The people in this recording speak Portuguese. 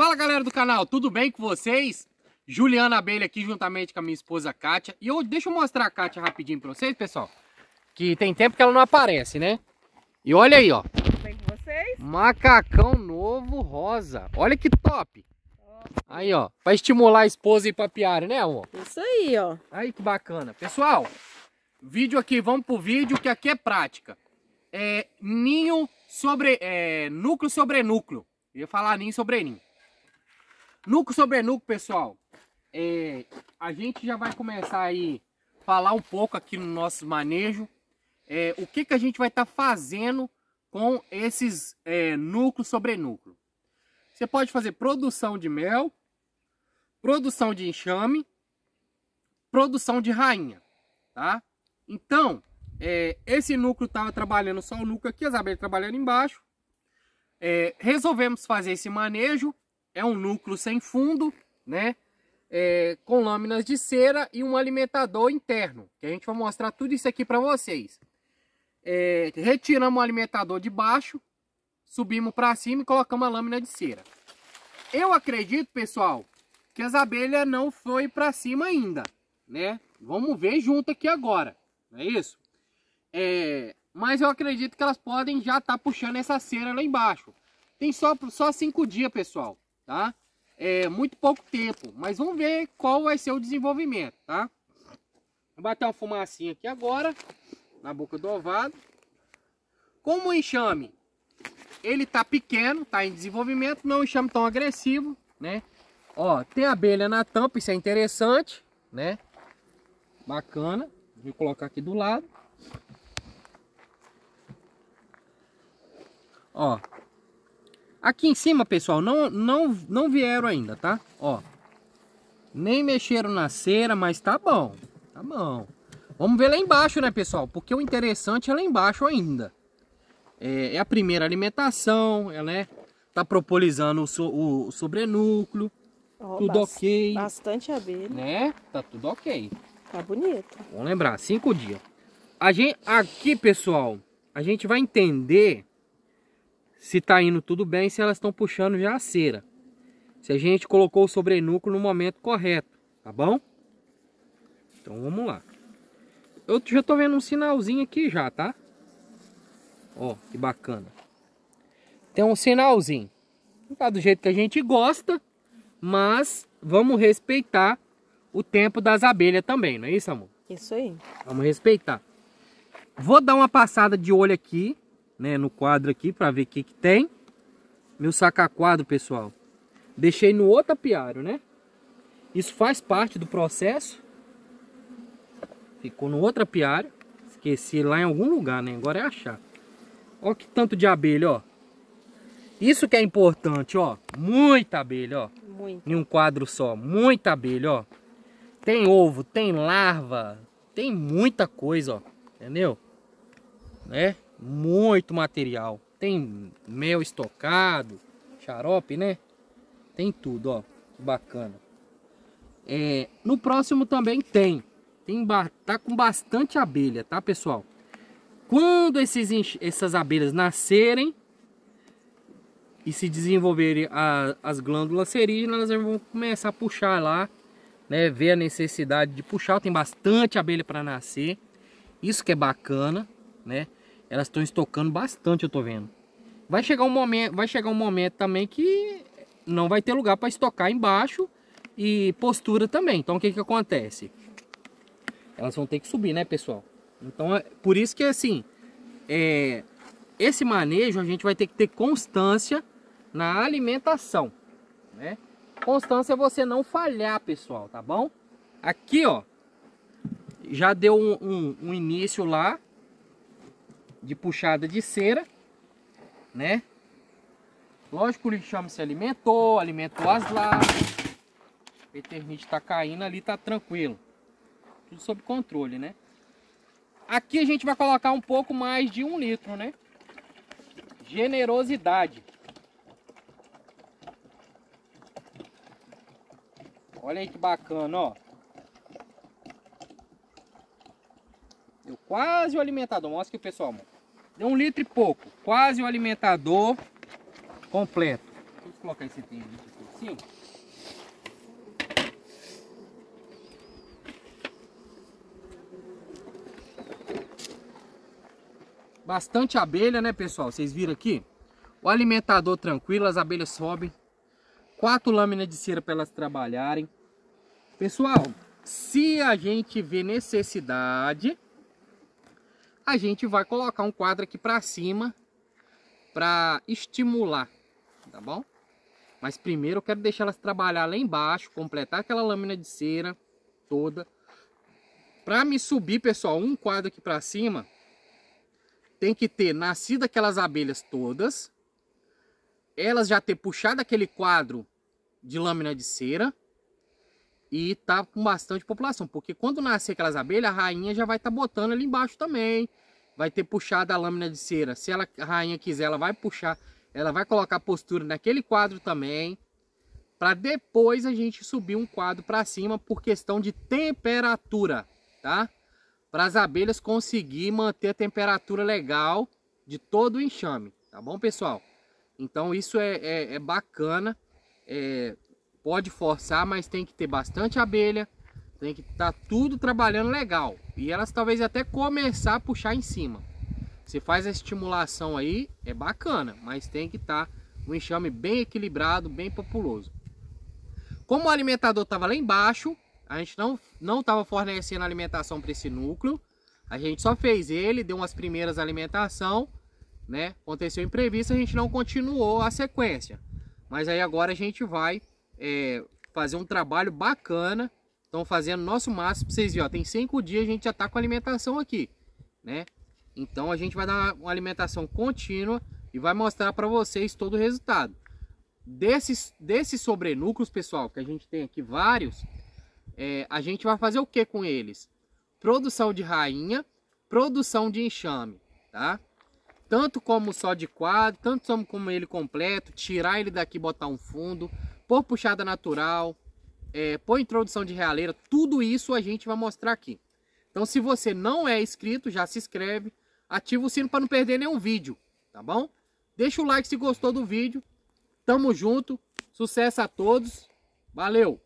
Fala galera do canal, tudo bem com vocês? Juliana Abelha aqui juntamente com a minha esposa Kátia. E eu, deixa eu mostrar a Kátia rapidinho pra vocês, pessoal. Que tem tempo que ela não aparece, né? E olha aí, ó. Tudo bem com vocês? Macacão novo rosa. Olha que top. Oh. Aí, ó. Pra estimular a esposa e ir pra piara, né, amor? Isso aí, ó. Aí, que bacana. Pessoal, vídeo aqui, vamos pro vídeo que aqui é prática. É ninho sobre... É, núcleo sobre núcleo. Eu ia falar ninho sobre ninho. Nuco sobre nuco, pessoal. É, a gente já vai começar aí falar um pouco aqui no nosso manejo. É, o que, que a gente vai estar tá fazendo com esses é, sobre núcleo. Você pode fazer produção de mel, produção de enxame, produção de rainha, tá? Então, é, esse núcleo estava tá trabalhando só o núcleo aqui, as abelhas trabalhando embaixo. É, resolvemos fazer esse manejo é um núcleo sem fundo, né? É, com lâminas de cera e um alimentador interno. Que a gente vai mostrar tudo isso aqui para vocês. É, retiramos o alimentador de baixo, subimos para cima e colocamos a lâmina de cera. Eu acredito, pessoal, que as abelhas não foi para cima ainda, né? Vamos ver junto aqui agora, não é isso? É, mas eu acredito que elas podem já estar tá puxando essa cera lá embaixo. Tem só, só cinco dias, pessoal tá? É muito pouco tempo, mas vamos ver qual vai ser o desenvolvimento, tá? Vou bater uma fumacinha aqui agora, na boca do ovado. Como o enxame, ele tá pequeno, tá em desenvolvimento, não é um enxame tão agressivo, né? Ó, tem abelha na tampa, isso é interessante, né? Bacana. Vou colocar aqui do lado. Ó, Aqui em cima, pessoal, não, não, não vieram ainda, tá? Ó, nem mexeram na cera, mas tá bom, tá bom. Vamos ver lá embaixo, né, pessoal? Porque o interessante é lá embaixo ainda. É, é a primeira alimentação, ela é, tá propolizando o, so, o sobrenúcleo. Oh, tudo ok. Bastante abelha. Né? Tá tudo ok. Tá bonito. Vamos lembrar, cinco dias. A gente, aqui, pessoal, a gente vai entender se está indo tudo bem, se elas estão puxando já a cera. Se a gente colocou o sobrenúcleo no momento correto, tá bom? Então vamos lá. Eu já estou vendo um sinalzinho aqui já, tá? Ó, que bacana. Tem um sinalzinho. Não tá do jeito que a gente gosta, mas vamos respeitar o tempo das abelhas também, não é isso, amor? Isso aí. Vamos respeitar. Vou dar uma passada de olho aqui né, no quadro aqui para ver o que, que tem. Meu saca quadro pessoal. Deixei no outro apiário, né? Isso faz parte do processo. Ficou no outro apiário. Esqueci lá em algum lugar, né? Agora é achar. Olha que tanto de abelha, ó. Isso que é importante, ó. Muita abelha, ó. Muito. Em um quadro só. Muita abelha, ó. Tem ovo, tem larva. Tem muita coisa, ó. Entendeu? Né? muito material. Tem mel estocado, xarope, né? Tem tudo, ó. Bacana. É, no próximo também tem. tem tá com bastante abelha, tá, pessoal? Quando esses, essas abelhas nascerem e se desenvolverem a, as glândulas serígenas, elas vão começar a puxar lá, né? Ver a necessidade de puxar. Tem bastante abelha para nascer. Isso que é bacana, né? Elas estão estocando bastante, eu tô vendo. Vai chegar um momento, vai chegar um momento também que não vai ter lugar para estocar embaixo e postura também. Então o que que acontece? Elas vão ter que subir, né, pessoal? Então é por isso que assim, é, esse manejo a gente vai ter que ter constância na alimentação, né? Constância é você não falhar, pessoal, tá bom? Aqui, ó, já deu um, um, um início lá, de puxada de cera, né? Lógico que o lixame se alimentou, alimentou as larvas. O eternite tá caindo ali, tá tranquilo. Tudo sob controle, né? Aqui a gente vai colocar um pouco mais de um litro, né? Generosidade. Olha aí que bacana, ó. Deu quase o alimentador. Mostra aqui, pessoal. Mano. Deu um litro e pouco. Quase o alimentador completo. Deixa eu colocar esse item aqui por assim, Bastante abelha, né, pessoal? Vocês viram aqui? O alimentador tranquilo, as abelhas sobem. Quatro lâminas de cera para elas trabalharem. Pessoal, se a gente vê necessidade, a gente vai colocar um quadro aqui para cima para estimular, tá bom? Mas primeiro eu quero deixar elas trabalhar lá embaixo, completar aquela lâmina de cera toda. Para me subir, pessoal, um quadro aqui para cima, tem que ter nascido aquelas abelhas todas, elas já ter puxado aquele quadro de lâmina de cera e tá com bastante população, porque quando nascer aquelas abelhas, a rainha já vai estar tá botando ali embaixo também, vai ter puxado a lâmina de cera. Se ela, a rainha quiser, ela vai puxar, ela vai colocar a postura naquele quadro também, para depois a gente subir um quadro para cima por questão de temperatura, tá? Para as abelhas conseguir manter a temperatura legal de todo o enxame, tá bom, pessoal? Então isso é, é, é bacana, é, pode forçar, mas tem que ter bastante abelha, tem que estar tá tudo trabalhando legal. E elas talvez até começar a puxar em cima. Você faz a estimulação aí, é bacana, mas tem que estar tá um enxame bem equilibrado, bem populoso. Como o alimentador estava lá embaixo, a gente não não estava fornecendo alimentação para esse núcleo. A gente só fez ele, deu umas primeiras alimentação, né? Aconteceu imprevisto, a gente não continuou a sequência. Mas aí agora a gente vai é, fazer um trabalho bacana estão fazendo nosso máximo para vocês verem. Ó, tem cinco dias a gente já está com alimentação aqui, né? Então a gente vai dar uma alimentação contínua e vai mostrar para vocês todo o resultado. Desses, desses sobrenúcleos, pessoal, que a gente tem aqui vários, é, a gente vai fazer o que com eles? Produção de rainha, produção de enxame, tá? Tanto como só de quadro, tanto como ele completo, tirar ele daqui e botar um fundo, por puxada natural, é, por introdução de realeira, tudo isso a gente vai mostrar aqui. Então se você não é inscrito, já se inscreve, ativa o sino para não perder nenhum vídeo, tá bom? Deixa o like se gostou do vídeo, tamo junto, sucesso a todos, valeu!